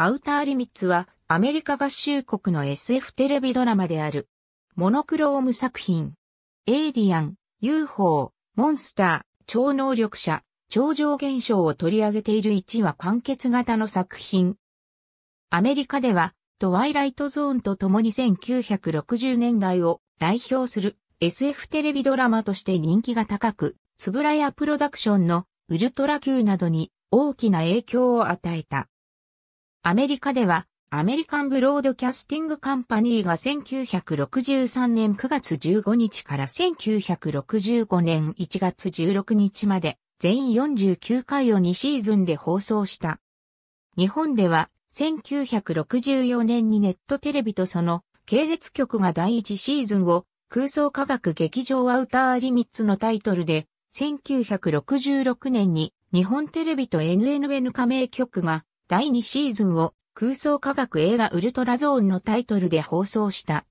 アウターリミッツはアメリカ合衆国の SF テレビドラマである。モノクローム作品。エイリアン、UFO、モンスター、超能力者、超常現象を取り上げている1話完結型の作品。アメリカではトワイライトゾーンと共に1960年代を代表する SF テレビドラマとして人気が高く、つぶらやプロダクションのウルトラ Q などに大きな影響を与えた。アメリカでは、アメリカンブロードキャスティングカンパニーが1963年9月15日から1965年1月16日まで全49回を2シーズンで放送した。日本では1964年にネットテレビとその系列局が第1シーズンを空想科学劇場アウターリミッツのタイトルで1966年に日本テレビと NNN 加盟局が第2シーズンを空想科学映画ウルトラゾーンのタイトルで放送した。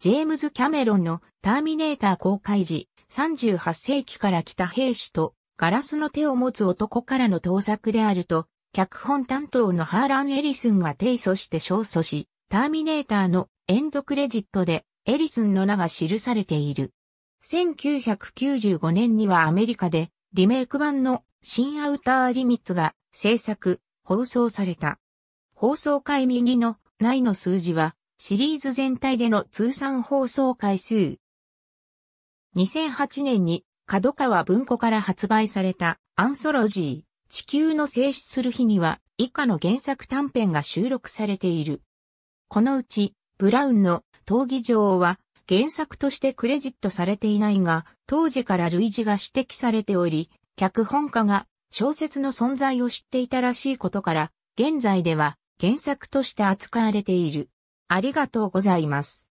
ジェームズ・キャメロンのターミネーター公開時、38世紀から来た兵士とガラスの手を持つ男からの盗作であると、脚本担当のハーラン・エリスンが提訴して勝訴し、ターミネーターのエンドクレジットでエリスンの名が記されている。1995年にはアメリカでリメイク版の新アウターリミッツが制作、放送された。放送回右の内の数字は、シリーズ全体での通算放送回数。2008年に角川文庫から発売されたアンソロジー、地球の静止する日には以下の原作短編が収録されている。このうち、ブラウンの闘技場は原作としてクレジットされていないが、当時から類似が指摘されており、脚本家が小説の存在を知っていたらしいことから、現在では原作として扱われている。ありがとうございます。